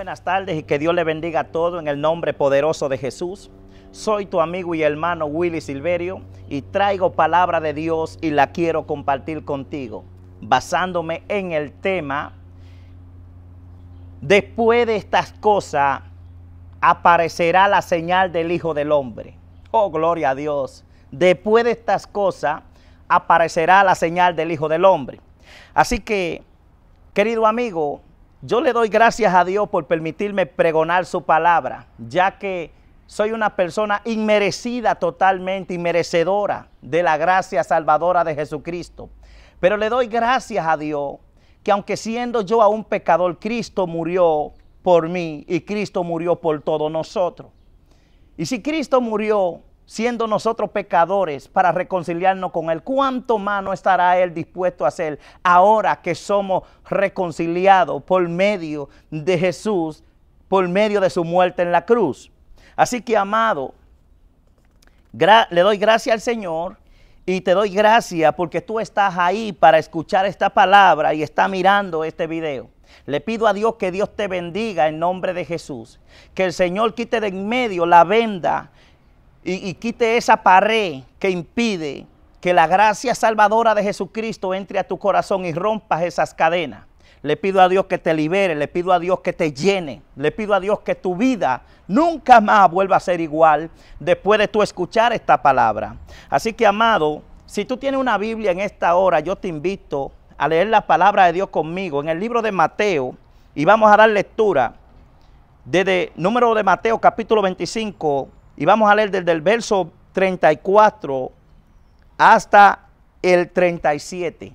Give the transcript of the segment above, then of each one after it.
buenas tardes y que Dios le bendiga a todo en el nombre poderoso de Jesús. Soy tu amigo y hermano Willy Silverio y traigo palabra de Dios y la quiero compartir contigo, basándome en el tema, después de estas cosas aparecerá la señal del Hijo del Hombre. Oh, gloria a Dios. Después de estas cosas aparecerá la señal del Hijo del Hombre. Así que, querido amigo, yo le doy gracias a Dios por permitirme pregonar su palabra, ya que soy una persona inmerecida totalmente, inmerecedora de la gracia salvadora de Jesucristo. Pero le doy gracias a Dios que aunque siendo yo aún pecador, Cristo murió por mí y Cristo murió por todos nosotros. Y si Cristo murió siendo nosotros pecadores, para reconciliarnos con Él, ¿cuánto más no estará Él dispuesto a hacer ahora que somos reconciliados por medio de Jesús, por medio de su muerte en la cruz? Así que, amado, le doy gracias al Señor y te doy gracias porque tú estás ahí para escuchar esta palabra y está mirando este video. Le pido a Dios que Dios te bendiga en nombre de Jesús. Que el Señor quite de en medio la venda y, quite esa pared que impide que la gracia salvadora de Jesucristo entre a tu corazón y rompas esas cadenas. Le pido a Dios que te libere, le pido a Dios que te llene, le pido a Dios que tu vida nunca más vuelva a ser igual después de tú escuchar esta palabra. Así que, amado, si tú tienes una Biblia en esta hora, yo te invito a leer la palabra de Dios conmigo en el libro de Mateo y vamos a dar lectura desde número de Mateo capítulo 25 y vamos a leer desde el verso 34 hasta el 37.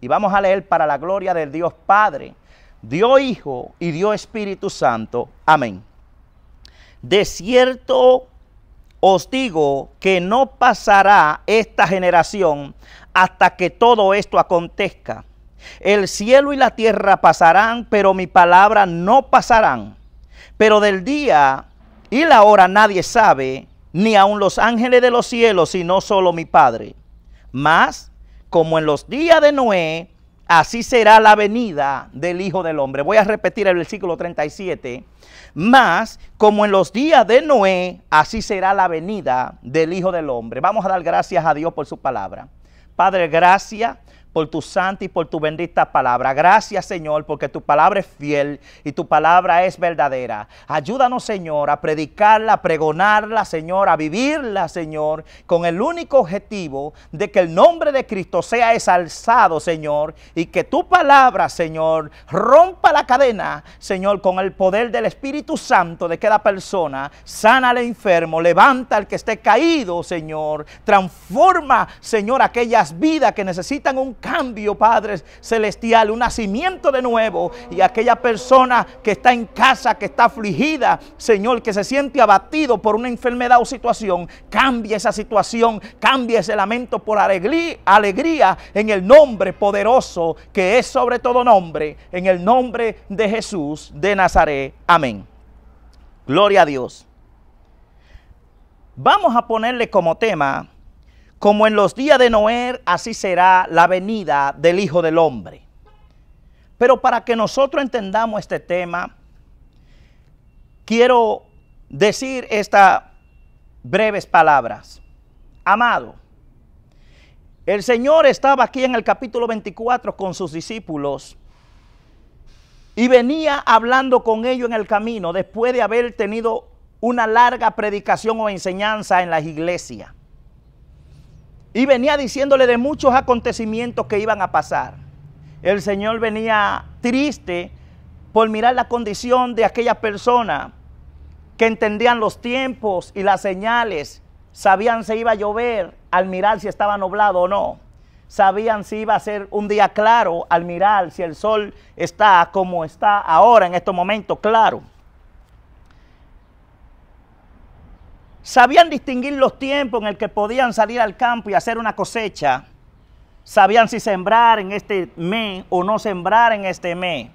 Y vamos a leer para la gloria del Dios Padre, Dios Hijo y Dios Espíritu Santo. Amén. De cierto os digo que no pasará esta generación hasta que todo esto acontezca. El cielo y la tierra pasarán, pero mi palabra no pasarán. Pero del día y la hora nadie sabe, ni aun los ángeles de los cielos, sino solo mi Padre. Mas, como en los días de Noé, así será la venida del Hijo del Hombre. Voy a repetir el versículo 37. Mas, como en los días de Noé, así será la venida del Hijo del Hombre. Vamos a dar gracias a Dios por su palabra. Padre, gracias por tu santa y por tu bendita palabra. Gracias, Señor, porque tu palabra es fiel y tu palabra es verdadera. Ayúdanos, Señor, a predicarla, a pregonarla, Señor, a vivirla, Señor, con el único objetivo de que el nombre de Cristo sea exalzado, Señor, y que tu palabra, Señor, rompa la cadena, Señor, con el poder del Espíritu Santo de cada persona. Sana al enfermo, levanta al que esté caído, Señor. Transforma, Señor, aquellas vidas que necesitan un cambio, Padre Celestial, un nacimiento de nuevo. Y aquella persona que está en casa, que está afligida, Señor, que se siente abatido por una enfermedad o situación, cambia esa situación, cambia ese lamento por alegría en el nombre poderoso que es sobre todo nombre, en el nombre de Jesús de Nazaret. Amén. Gloria a Dios. Vamos a ponerle como tema como en los días de Noé, así será la venida del Hijo del Hombre. Pero para que nosotros entendamos este tema, quiero decir estas breves palabras. Amado, el Señor estaba aquí en el capítulo 24 con sus discípulos y venía hablando con ellos en el camino después de haber tenido una larga predicación o enseñanza en las iglesias. Y venía diciéndole de muchos acontecimientos que iban a pasar. El Señor venía triste por mirar la condición de aquella persona que entendían los tiempos y las señales, sabían si iba a llover al mirar si estaba nublado o no, sabían si iba a ser un día claro al mirar si el sol está como está ahora en estos momentos, claro. Sabían distinguir los tiempos en el que podían salir al campo y hacer una cosecha. Sabían si sembrar en este mes o no sembrar en este mes.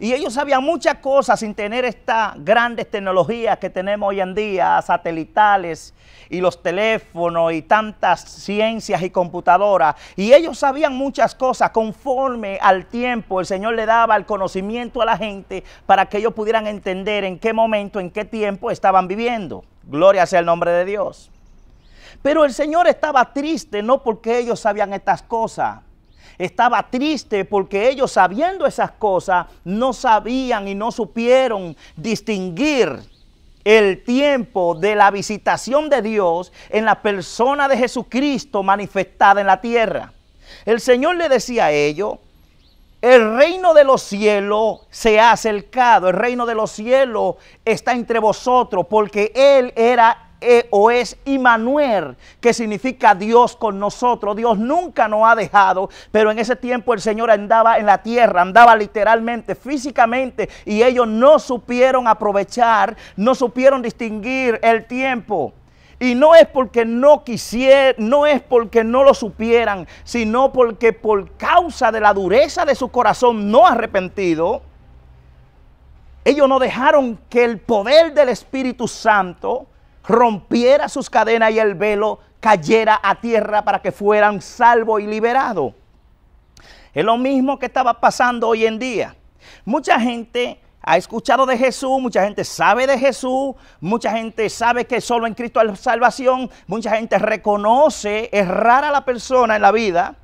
Y ellos sabían muchas cosas sin tener estas grandes tecnologías que tenemos hoy en día, satelitales y los teléfonos y tantas ciencias y computadoras. Y ellos sabían muchas cosas conforme al tiempo. El Señor le daba el conocimiento a la gente para que ellos pudieran entender en qué momento, en qué tiempo estaban viviendo. Gloria sea el nombre de Dios. Pero el Señor estaba triste no porque ellos sabían estas cosas, estaba triste porque ellos sabiendo esas cosas no sabían y no supieron distinguir el tiempo de la visitación de Dios en la persona de Jesucristo manifestada en la tierra. El Señor le decía a ellos, el reino de los cielos se ha acercado, el reino de los cielos está entre vosotros, porque Él era e, o es Immanuel, que significa Dios con nosotros. Dios nunca nos ha dejado, pero en ese tiempo el Señor andaba en la tierra, andaba literalmente, físicamente, y ellos no supieron aprovechar, no supieron distinguir el tiempo. Y no es porque no quisieran, no es porque no lo supieran, sino porque por causa de la dureza de su corazón no arrepentido, ellos no dejaron que el poder del Espíritu Santo rompiera sus cadenas y el velo cayera a tierra para que fueran salvos y liberados. Es lo mismo que estaba pasando hoy en día. Mucha gente ha escuchado de Jesús, mucha gente sabe de Jesús, mucha gente sabe que solo en Cristo hay salvación, mucha gente reconoce, es rara la persona en la vida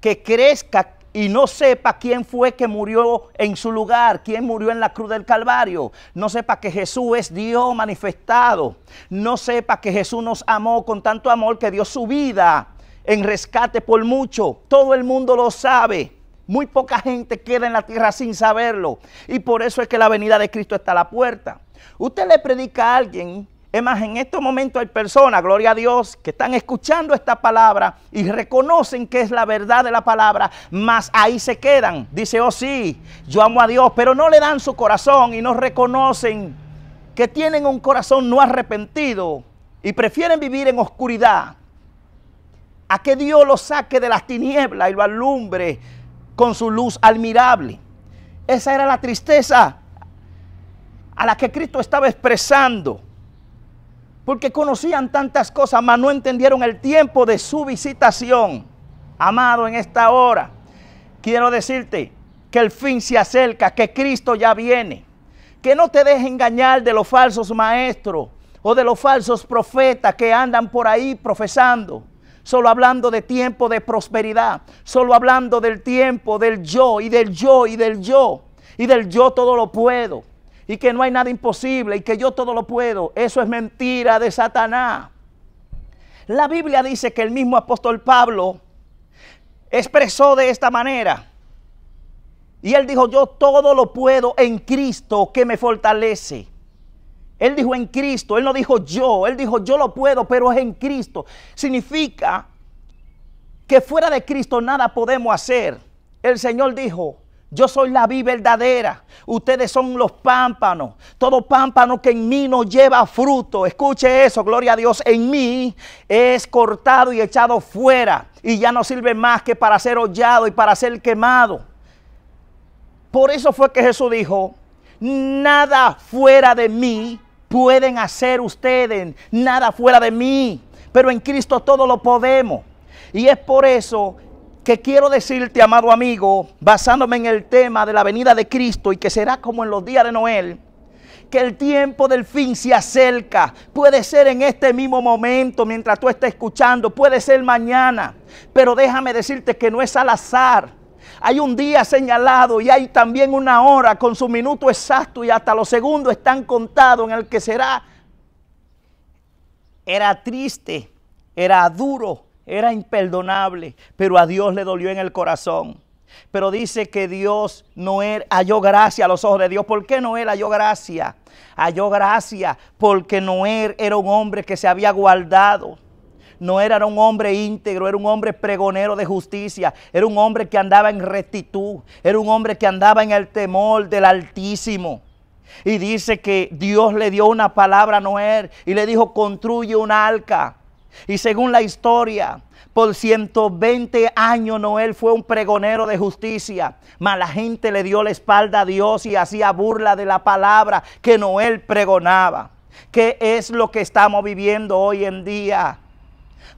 que crezca y no sepa quién fue que murió en su lugar, quién murió en la cruz del Calvario, no sepa que Jesús es Dios manifestado, no sepa que Jesús nos amó con tanto amor que dio su vida en rescate por mucho, todo el mundo lo sabe. Muy poca gente queda en la tierra sin saberlo. Y por eso es que la venida de Cristo está a la puerta. Usted le predica a alguien es más, en estos momentos hay personas, gloria a Dios, que están escuchando esta palabra y reconocen que es la verdad de la palabra, mas ahí se quedan. Dice, oh sí, yo amo a Dios, pero no le dan su corazón y no reconocen que tienen un corazón no arrepentido y prefieren vivir en oscuridad. A que Dios los saque de las tinieblas y lo alumbre con su luz admirable. Esa era la tristeza a la que Cristo estaba expresando porque conocían tantas cosas, mas no entendieron el tiempo de su visitación. Amado, en esta hora, quiero decirte que el fin se acerca, que Cristo ya viene. Que no te dejes engañar de los falsos maestros o de los falsos profetas que andan por ahí profesando. Solo hablando de tiempo de prosperidad, solo hablando del tiempo del yo y del yo y del yo y del yo todo lo puedo y que no hay nada imposible y que yo todo lo puedo. Eso es mentira de Satanás. La Biblia dice que el mismo apóstol Pablo expresó de esta manera. Y él dijo, yo todo lo puedo en Cristo que me fortalece. Él dijo en Cristo, él no dijo yo, él dijo yo lo puedo, pero es en Cristo. Significa que fuera de Cristo nada podemos hacer. El Señor dijo, yo soy la vi verdadera. Ustedes son los pámpanos. Todo pámpano que en mí no lleva fruto. Escuche eso, gloria a Dios. En mí es cortado y echado fuera. Y ya no sirve más que para ser hollado y para ser quemado. Por eso fue que Jesús dijo, nada fuera de mí pueden hacer ustedes. Nada fuera de mí. Pero en Cristo todo lo podemos. Y es por eso que quiero decirte, amado amigo, basándome en el tema de la venida de Cristo y que será como en los días de Noel, que el tiempo del fin se acerca. Puede ser en este mismo momento mientras tú estás escuchando, puede ser mañana, pero déjame decirte que no es al azar. Hay un día señalado y hay también una hora con su minuto exacto y hasta los segundos están contados en el que será. Era triste, era duro, era imperdonable, pero a Dios le dolió en el corazón. Pero dice que Dios no er, halló gracia a los ojos de Dios. ¿Por qué Noé halló gracia? Halló gracia porque Noé era un hombre que se había guardado. No era un hombre íntegro, era un hombre pregonero de justicia, era un hombre que andaba en rectitud, era un hombre que andaba en el temor del Altísimo. Y dice que Dios le dio una palabra a Noé y le dijo, construye un arca. Y según la historia, por 120 años Noel fue un pregonero de justicia, mas la gente le dio la espalda a Dios y hacía burla de la palabra que Noel pregonaba. ¿Qué es lo que estamos viviendo hoy en día?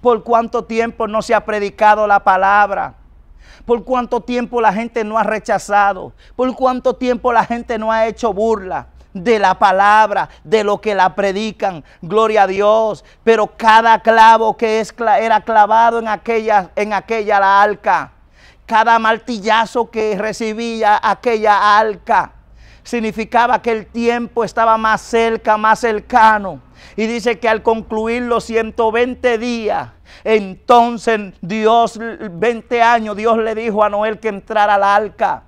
¿Por cuánto tiempo no se ha predicado la palabra? ¿Por cuánto tiempo la gente no ha rechazado? ¿Por cuánto tiempo la gente no ha hecho burla? de la palabra, de lo que la predican. Gloria a Dios. Pero cada clavo que era clavado en aquella, en aquella la alca, cada martillazo que recibía aquella alca... significaba que el tiempo estaba más cerca, más cercano. Y dice que al concluir los 120 días, entonces Dios, 20 años, Dios le dijo a Noel que entrara al alca...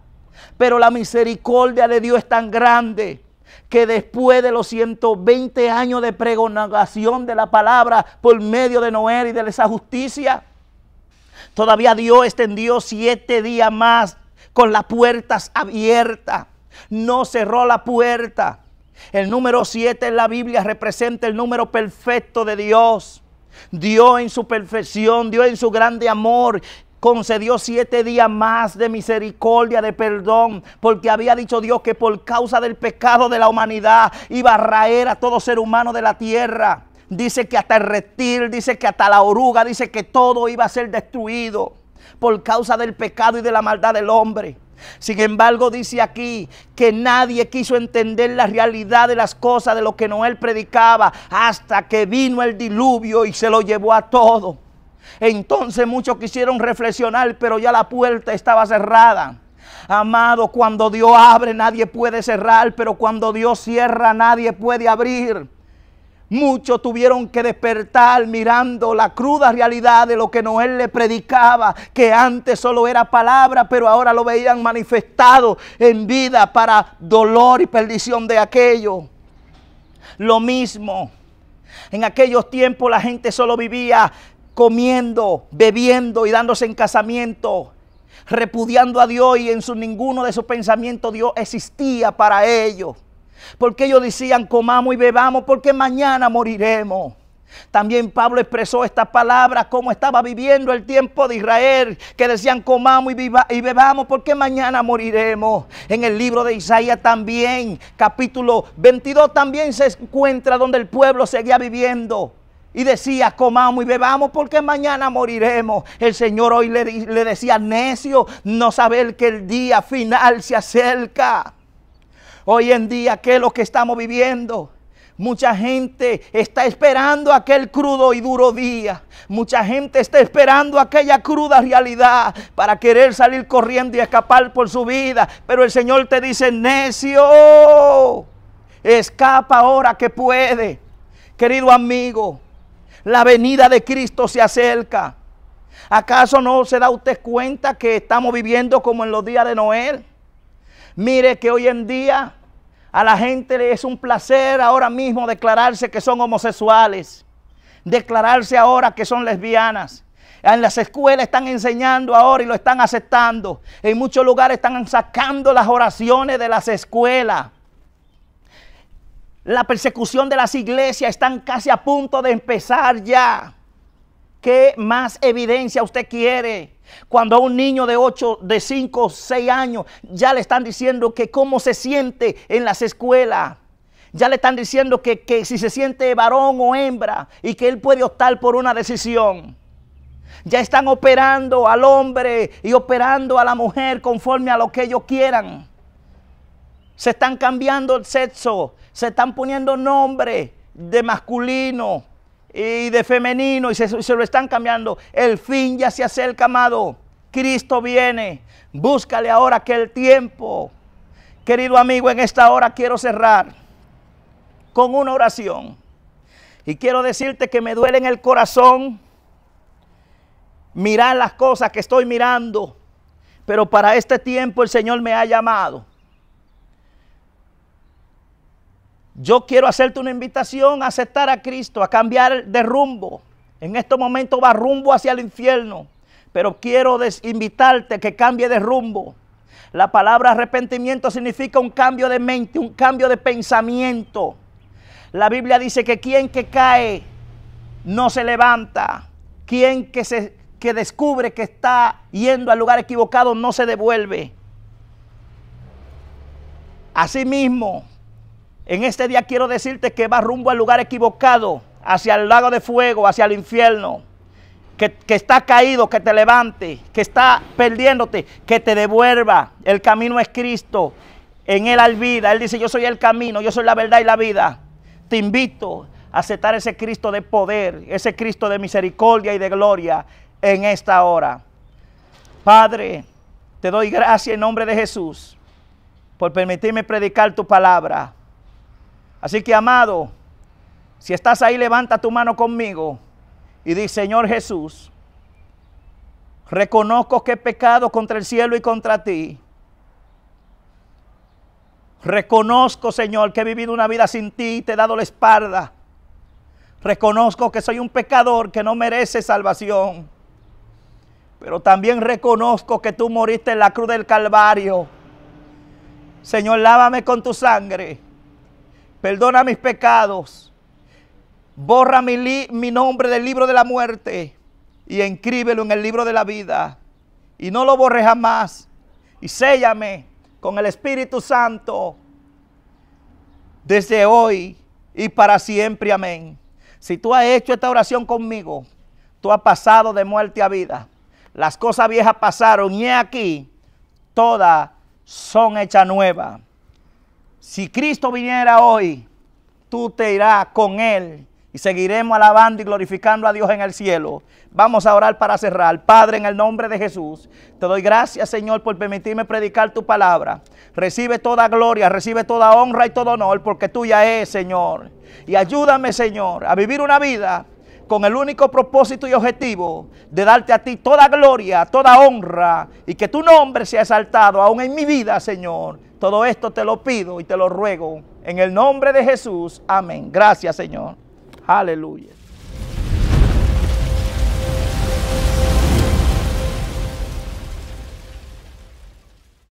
Pero la misericordia de Dios es tan grande que después de los 120 años de pregonación de la palabra por medio de Noé y de esa justicia, todavía Dios extendió siete días más con las puertas abiertas. No cerró la puerta. El número siete en la Biblia representa el número perfecto de Dios. Dios en su perfección, Dios en su grande amor, concedió siete días más de misericordia, de perdón, porque había dicho Dios que por causa del pecado de la humanidad iba a raer a todo ser humano de la tierra. Dice que hasta el reptil, dice que hasta la oruga, dice que todo iba a ser destruido por causa del pecado y de la maldad del hombre. Sin embargo, dice aquí que nadie quiso entender la realidad de las cosas de lo que Noel predicaba hasta que vino el diluvio y se lo llevó a todo. Entonces muchos quisieron reflexionar, pero ya la puerta estaba cerrada. Amado, cuando Dios abre nadie puede cerrar, pero cuando Dios cierra nadie puede abrir. Muchos tuvieron que despertar mirando la cruda realidad de lo que Noel le predicaba, que antes solo era palabra, pero ahora lo veían manifestado en vida para dolor y perdición de aquello. Lo mismo. En aquellos tiempos la gente solo vivía comiendo, bebiendo y dándose en casamiento, repudiando a Dios y en su, ninguno de sus pensamientos Dios existía para ellos. Porque ellos decían, comamos y bebamos, porque mañana moriremos. También Pablo expresó estas palabras, como estaba viviendo el tiempo de Israel, que decían comamos y, y, bebamos porque mañana moriremos. En el libro de Isaías también, capítulo 22, también se encuentra donde el pueblo seguía viviendo y decía, comamos y bebamos porque mañana moriremos. El Señor hoy le, decía, necio, no saber que el día final se acerca. Hoy en día, ¿qué es lo que estamos viviendo? Mucha gente está esperando aquel crudo y duro día. Mucha gente está esperando aquella cruda realidad para querer salir corriendo y escapar por su vida. Pero el Señor te dice, necio, escapa ahora que puede. Querido amigo, la venida de Cristo se acerca. ¿Acaso no se da usted cuenta que estamos viviendo como en los días de Noel? Mire que hoy en día a la gente le es un placer ahora mismo declararse que son homosexuales, declararse ahora que son lesbianas. En las escuelas están enseñando ahora y lo están aceptando. En muchos lugares están sacando las oraciones de las escuelas. La persecución de las iglesias están casi a punto de empezar ya. ¿Qué más evidencia usted quiere? Cuando a un niño de 8, de 5, 6 años ya le están diciendo que cómo se siente en las escuelas. Ya le están diciendo que, que si se siente varón o hembra y que él puede optar por una decisión. Ya están operando al hombre y operando a la mujer conforme a lo que ellos quieran. Se están cambiando el sexo, se están poniendo nombres de masculino y de femenino y se, lo están cambiando. El fin ya se acerca, amado. Cristo viene. Búscale ahora que el tiempo. Querido amigo, en esta hora quiero cerrar con una oración. Y quiero decirte que me duele en el corazón mirar las cosas que estoy mirando. Pero para este tiempo el Señor me ha llamado. Yo quiero hacerte una invitación a aceptar a Cristo, a cambiar de rumbo. En este momento va rumbo hacia el infierno, pero quiero invitarte que cambie de rumbo. La palabra arrepentimiento significa un cambio de mente, un cambio de pensamiento. La Biblia dice que quien que cae no se levanta. Quien que, se, que descubre que está yendo al lugar equivocado no se devuelve. Asimismo, en este día quiero decirte que vas rumbo al lugar equivocado, hacia el lago de fuego, hacia el infierno. Que, está caído, que te levante, que está perdiéndote, que te devuelva. El camino es Cristo. En Él al vida. Él dice, yo soy el camino, yo soy la verdad y la vida. Te invito a aceptar ese Cristo de poder, ese Cristo de misericordia y de gloria en esta hora. Padre, te doy gracias en nombre de Jesús por permitirme predicar tu palabra. Así que, amado, si estás ahí, levanta tu mano conmigo y di, Señor Jesús, reconozco que he pecado contra el cielo y contra ti. Reconozco, Señor, que he vivido una vida sin ti y te he dado la espalda. Reconozco que soy un pecador que no merece salvación. Pero también reconozco que tú moriste en la cruz del Calvario. Señor, lávame con tu sangre Perdona mis pecados. Borra mi, nombre del libro de la muerte y encríbelo en el libro de la vida. Y no lo borres jamás. Y séllame con el Espíritu Santo desde hoy y para siempre. Amén. Si tú has hecho esta oración conmigo, tú has pasado de muerte a vida. Las cosas viejas pasaron y aquí todas son hechas nuevas. Si Cristo viniera hoy, tú te irás con Él y seguiremos alabando y glorificando a Dios en el cielo. Vamos a orar para cerrar. Padre, en el nombre de Jesús, te doy gracias, Señor, por permitirme predicar tu palabra. Recibe toda gloria, recibe toda honra y todo honor, porque tuya es, Señor. Y ayúdame, Señor, a vivir una vida con el único propósito y objetivo de darte a ti toda gloria, toda honra, y que tu nombre sea exaltado aún en mi vida, Señor todo esto te lo pido y te lo ruego en el nombre de Jesús. Amén. Gracias, Señor. Aleluya.